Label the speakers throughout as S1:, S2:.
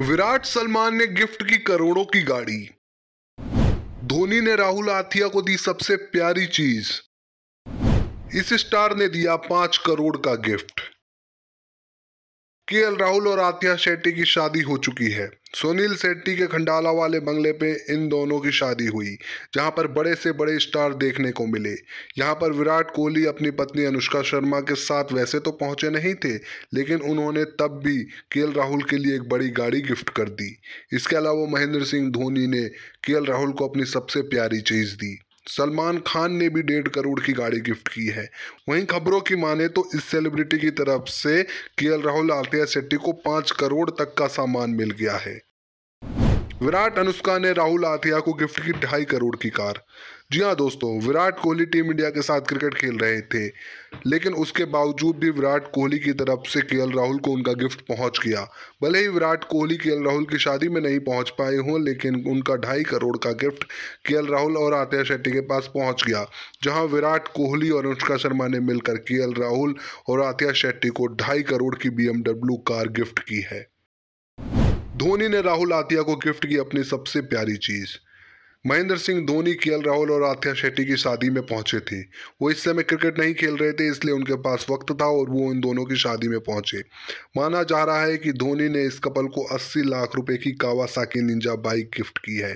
S1: विराट सलमान ने गिफ्ट की करोड़ों की गाड़ी धोनी ने राहुल आथिया को दी सबसे प्यारी चीज इस स्टार ने दिया पांच करोड़ का गिफ्ट केएल राहुल और आतिया शेट्टी की शादी हो चुकी है सुनील शेट्टी के खंडाला वाले बंगले पे इन दोनों की शादी हुई जहां पर बड़े से बड़े स्टार देखने को मिले यहां पर विराट कोहली अपनी पत्नी अनुष्का शर्मा के साथ वैसे तो पहुंचे नहीं थे लेकिन उन्होंने तब भी के राहुल के लिए एक बड़ी गाड़ी गिफ्ट कर दी इसके अलावा महेंद्र सिंह धोनी ने के राहुल को अपनी सबसे प्यारी चीज़ दी सलमान खान ने भी डेढ़ करोड़ की गाड़ी गिफ्ट की है वहीं खबरों की माने तो इस सेलिब्रिटी की तरफ से के राहुल आलिया शेट्टी को पाँच करोड़ तक का सामान मिल गया है विराट अनुष्का ने राहुल आथिया को गिफ्ट की ढाई करोड़ की कार जी हाँ दोस्तों विराट कोहली टीम इंडिया के साथ क्रिकेट खेल रहे थे लेकिन उसके बावजूद भी विराट कोहली की तरफ से के राहुल को उनका गिफ्ट पहुंच गया भले ही विराट कोहली के राहुल की शादी में नहीं पहुंच पाए हों लेकिन उनका ढाई करोड़ का गिफ्ट के राहुल और आतिया शेट्टी के पास पहुंच गया जहां विराट कोहली और अनुष्का शर्मा ने मिलकर के राहुल और आतिया शेट्टी को ढाई करोड़ की बी कार गिफ्ट की है धोनी ने राहुल आतिया को गिफ्ट की अपनी सबसे प्यारी चीज़ महेंद्र सिंह धोनी के राहुल और आथिया शेट्टी की शादी में पहुंचे थे वो इस समय क्रिकेट नहीं खेल रहे थे इसलिए उनके पास वक्त था और वो इन दोनों की शादी में पहुंचे माना जा रहा है कि धोनी ने इस कपल को 80 लाख रुपए की कावासाकी निंजा बाइक गिफ्ट की है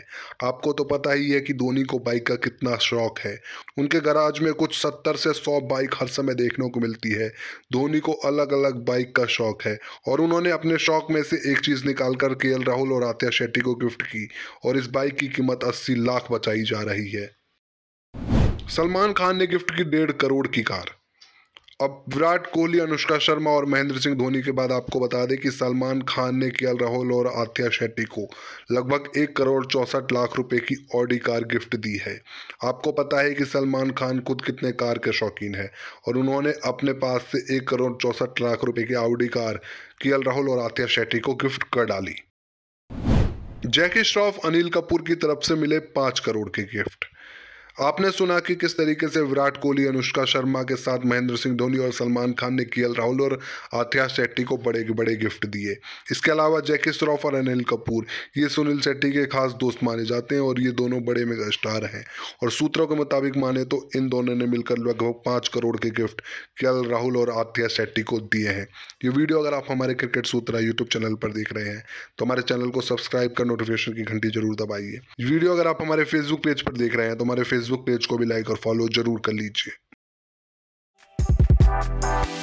S1: आपको तो पता ही है कि धोनी को बाइक का कितना शौक है उनके गराज में कुछ सत्तर से सौ बाइक हर समय देखने को मिलती है धोनी को अलग अलग बाइक का शौक है और उन्होंने अपने शौक में से एक चीज़ निकाल कर के राहुल और आत्या शेट्टी को गिफ्ट की और इस बाइक की कीमत अस्सी लाख बचाई जा रही है सलमान खान ने गिफ्ट की डेढ़ करोड़ की कार अब विराट कोहली अनुष्का शर्मा और महेंद्र सिंह धोनी के बाद आपको बता दें कि सलमान खान ने के राहुल और आत्या शेट्टी को लगभग एक करोड़ चौंसठ लाख रुपए की ऑडी कार गिफ्ट दी है आपको पता है कि सलमान खान खुद कितने कार के शौकीन है और उन्होंने अपने पास से एक करोड़ चौंसठ लाख रुपए की ऑडी कार के राहुल और आत्या शेट्टी को गिफ्ट कर डाली जैकी श्रॉफ अनिल कपूर की तरफ से मिले पांच करोड़ के गिफ्ट आपने सुना कि किस तरीके से विराट कोहली अनुष्का शर्मा के साथ महेंद्र सिंह धोनी और सलमान खान ने के राहुल और आथिया शेट्टी को बड़े बड़े गिफ्ट दिए इसके अलावा जैकी श्रॉफ और अनिल कपूर ये सुनील शेट्टी के खास दोस्त माने जाते हैं और ये दोनों बड़े मेगा स्टार हैं और सूत्रों के मुताबिक माने तो इन दोनों ने मिलकर लगभग पाँच करोड़ के गिफ्ट के राहुल और आथिया शेट्टी को दिए हैं ये वीडियो अगर आप हमारे क्रिकेट सूत्रा यूट्यूब चैनल पर देख रहे हैं तो हमारे चैनल को सब्सक्राइब कर नोटिफिकेशन की घंटी जरूर दबाइए वीडियो अगर आप हमारे फेसबुक पेज पर देख रहे हैं तो हमारे फेसबुक फेसबुक पेज को भी लाइक और फॉलो जरूर कर लीजिए